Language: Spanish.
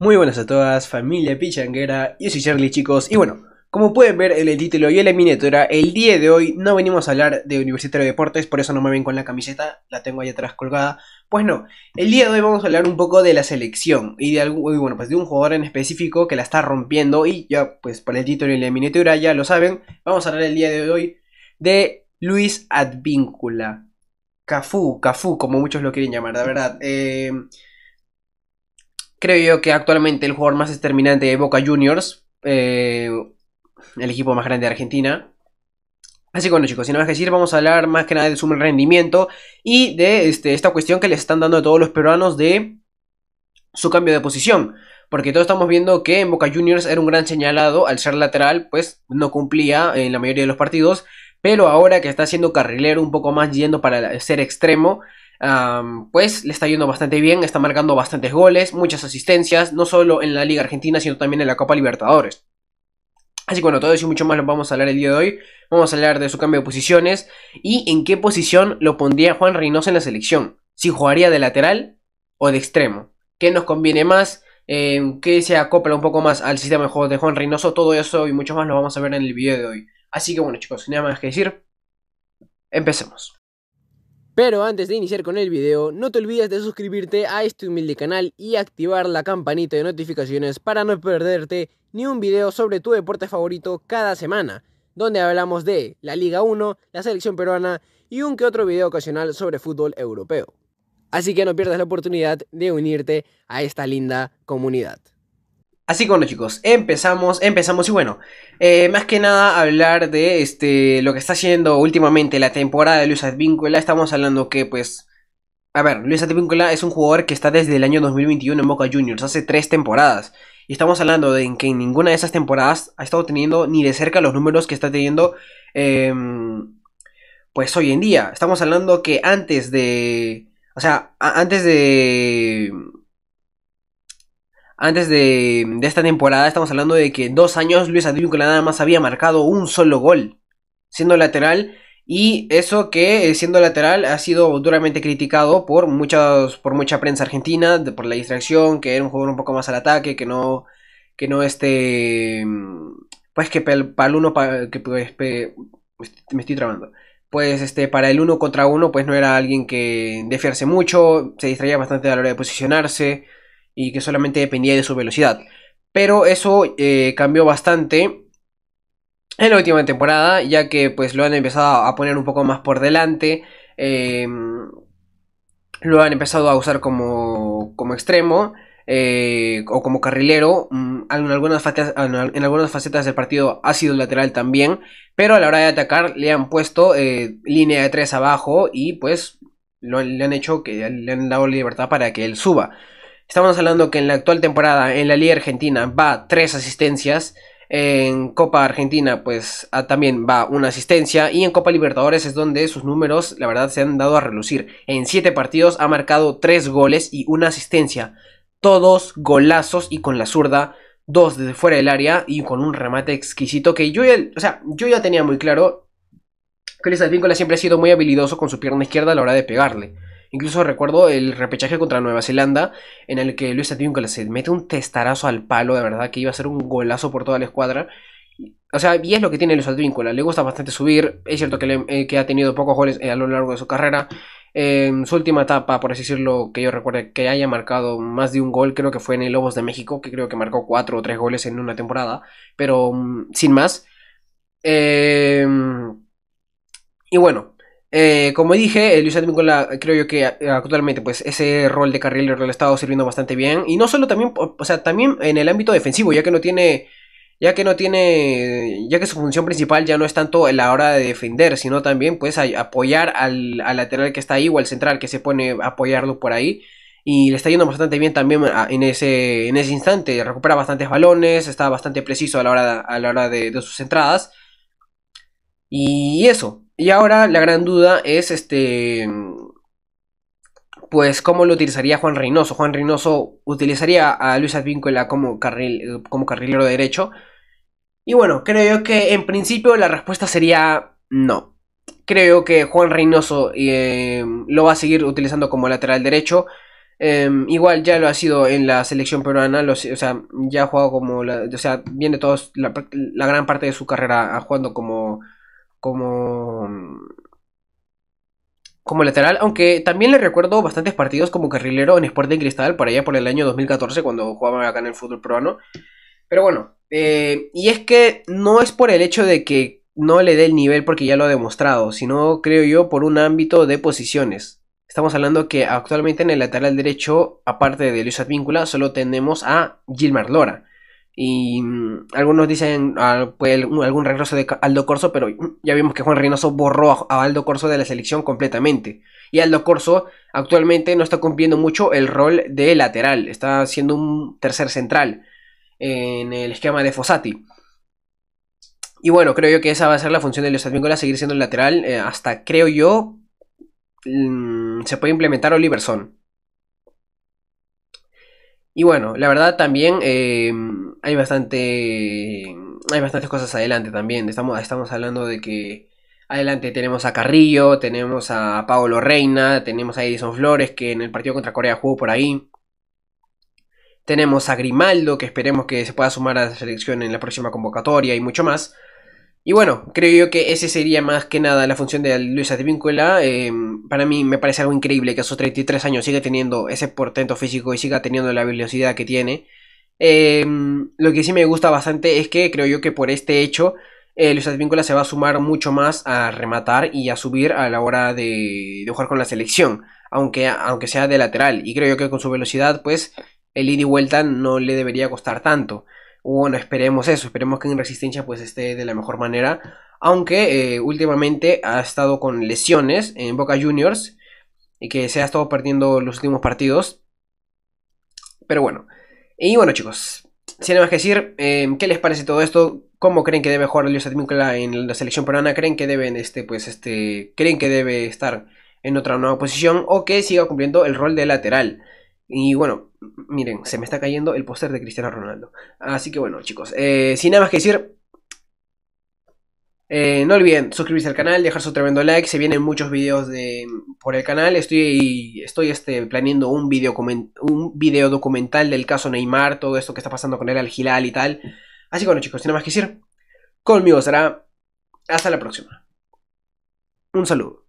Muy buenas a todas, familia pichanguera, yo soy Charlie chicos, y bueno, como pueden ver en el título y en la miniatura, el día de hoy no venimos a hablar de Universitario de Deportes, por eso no me ven con la camiseta, la tengo ahí atrás colgada, pues no, el día de hoy vamos a hablar un poco de la selección, y de algo bueno, pues de un jugador en específico que la está rompiendo, y ya pues por el título y la miniatura ya lo saben, vamos a hablar el día de hoy de Luis Advíncula, Cafú, Cafú como muchos lo quieren llamar, la verdad, eh... Creo yo que actualmente el jugador más determinante de Boca Juniors, eh, el equipo más grande de Argentina. Así que bueno chicos, sin nada más que decir, vamos a hablar más que nada de su rendimiento y de este, esta cuestión que le están dando a todos los peruanos de su cambio de posición. Porque todos estamos viendo que en Boca Juniors era un gran señalado, al ser lateral pues no cumplía en la mayoría de los partidos, pero ahora que está siendo carrilero un poco más yendo para ser extremo, pues le está yendo bastante bien, está marcando bastantes goles, muchas asistencias, no solo en la Liga Argentina, sino también en la Copa Libertadores. Así que bueno, todo eso y mucho más lo vamos a hablar el día de hoy. Vamos a hablar de su cambio de posiciones y en qué posición lo pondría Juan Reynoso en la selección. Si jugaría de lateral o de extremo. ¿Qué nos conviene más? ¿Qué se acopla un poco más al sistema de juego de Juan Reynoso? Todo eso y mucho más lo vamos a ver en el video de hoy. Así que bueno chicos, nada más que decir. Empecemos. Pero antes de iniciar con el video, no te olvides de suscribirte a este humilde canal y activar la campanita de notificaciones para no perderte ni un video sobre tu deporte favorito cada semana, donde hablamos de la Liga 1, la selección peruana y un que otro video ocasional sobre fútbol europeo. Así que no pierdas la oportunidad de unirte a esta linda comunidad. Así que bueno chicos, empezamos, empezamos y bueno, eh, más que nada hablar de este lo que está haciendo últimamente la temporada de Luis Advíncula, estamos hablando que pues, a ver, Luis Advíncula es un jugador que está desde el año 2021 en Boca Juniors, hace tres temporadas, y estamos hablando de que en ninguna de esas temporadas ha estado teniendo ni de cerca los números que está teniendo em, pues hoy en día, estamos hablando que antes de, o sea, antes de antes de, esta temporada, estamos hablando de que dos años Luis Advíncula nada más había marcado un solo gol, siendo lateral, y eso que eh, siendo lateral ha sido duramente criticado por, muchas, por mucha prensa argentina, por la distracción, que era un jugador un poco más al ataque, que no, que no este, pues que para el uno, que pues, me estoy trabando. Pues este, para el uno contra uno, pues no era alguien que defiarse mucho, se distraía bastante a la hora de posicionarse, y que solamente dependía de su velocidad. Pero eso eh, cambió bastante en la última temporada, ya que pues lo han empezado a poner un poco más por delante. Em, lo han empezado a usar como, como extremo eh, o como carrilero. Mm, en algunas, facetas, en algunas facetas del partido ha sido lateral también. Pero a la hora de atacar le han puesto eh, línea de 3 abajo y pues lo, han hecho que le han dado libertad para que él suba. Estamos hablando que en la actual temporada en la Liga Argentina va tres asistencias. En Copa Argentina, pues ah, también va una asistencia. Y en Copa Libertadores es donde sus números, la verdad, se han dado a relucir. En siete partidos ha marcado tres goles y una asistencia. Todos golazos y con la zurda. Dos desde fuera del área y con un remate exquisito que yo ya, o sea, yo ya tenía muy claro que Luis Alvíncola siempre ha sido muy habilidoso con su pierna izquierda a la hora de pegarle. Incluso recuerdo el repechaje contra Nueva Zelanda, en el que Luis Advíncula se mete un testarazo al palo, de verdad, que iba a ser un golazo por toda la escuadra. O sea, y es lo que tiene Luis Advíncula, le gusta bastante subir, es cierto que, eh, ha tenido pocos goles eh, a lo largo de su carrera. En su última etapa, por así decirlo, que yo recuerdo que haya marcado más de un gol, creo que fue en el Lobos de México, que creo que marcó cuatro o tres goles en una temporada, pero mm, sin más. Em, y bueno, eh, como dije, Luis Advíncula creo yo que eh, actualmente pues ese rol de carrilero le ha estado sirviendo bastante bien. Y no solo también, o sea, también en el ámbito defensivo, ya que no tiene, ya que no tiene, ya que su función principal ya no es tanto la hora de defender, sino también pues apoyar al, lateral que está ahí o al central que se pone a apoyarlo por ahí. Y le está yendo bastante bien también en, ese, en ese instante. Recupera bastantes balones, está bastante preciso a la hora, a la hora de sus entradas. Y eso, y ahora la gran duda es este pues cómo lo utilizaría Juan Reynoso. Juan Reynoso utilizaría a Luis Advíncula como, carril, como carrilero derecho. Y bueno, creo que en principio la respuesta sería no. Creo que Juan Reynoso eh, lo va a seguir utilizando como lateral derecho. Em, igual ya lo ha sido en la selección peruana, o sea, ya ha jugado como, o sea, viene todos la, la gran parte de su carrera ah, jugando como como mm, como lateral, aunque también le recuerdo bastantes partidos como carrilero en Sporting Cristal para allá por el año 2014 cuando jugaba acá en el fútbol peruano. Pero bueno, eh, y es que no es por el hecho de que no le dé el nivel porque ya lo ha demostrado, sino creo yo por un ámbito de posiciones. Estamos hablando que actualmente en el lateral derecho, aparte de Luis Advíncula, solo tenemos a Gilmar Lora. Y mm, algunos dicen algún regreso de Aldo Corso, pero mm, ya vimos que Juan Reynoso borró a, Aldo Corso de la selección completamente. Y Aldo Corso actualmente no está cumpliendo mucho el rol de lateral, está siendo un tercer central en el esquema de Fossati. Y bueno, creo yo que esa va a ser la función de los Advíncula, seguir siendo lateral eh, hasta, creo yo, mm, se puede implementar Oliverson. Y bueno, la verdad también... Eh, hay bastante hay bastantes cosas adelante también. Estamos, estamos hablando de que adelante tenemos a Carrillo, tenemos a Paolo Reina, tenemos a Edison Flores que en el partido contra Corea jugó por ahí. Tenemos a Grimaldo que esperemos que se pueda sumar a la selección en la próxima convocatoria y mucho más. Y bueno, creo yo que ese sería más que nada la función de Luis Advíncula. Em, para mí me parece algo increíble que a sus 33 años siga teniendo ese portento físico y siga teniendo la velocidad que tiene. Em, lo que sí me gusta bastante es que creo yo que por este hecho eh, Luis Advíncula se va a sumar mucho más a rematar y a subir a la hora de, jugar con la selección, aunque, aunque sea de lateral. Y creo yo que con su velocidad, pues el ida y vuelta no le debería costar tanto. Bueno, esperemos eso, esperemos que en resistencia pues esté de la mejor manera. Aunque eh, últimamente ha estado con lesiones en Boca Juniors y que se ha estado perdiendo los últimos partidos. Pero bueno, y bueno, chicos, sin nada más que decir, em, ¿qué les parece todo esto? ¿Cómo creen que debe jugar Luis en la selección peruana? ¿Creen que deben, este, pues, este, creen que debe estar en otra nueva posición o que siga cumpliendo el rol de lateral? Y bueno, miren, se me está cayendo el póster de Cristiano Ronaldo. Así que bueno, chicos, eh, sin nada más que decir, eh, no olviden suscribirse al canal, dejar su tremendo like. Se vienen muchos videos por el canal. Estoy, estoy este, planeando un video, un documental del caso Neymar, todo esto que está pasando con el al gilal y tal. Así que bueno, chicos, sin nada más que decir, conmigo será. Hasta la próxima. Un saludo.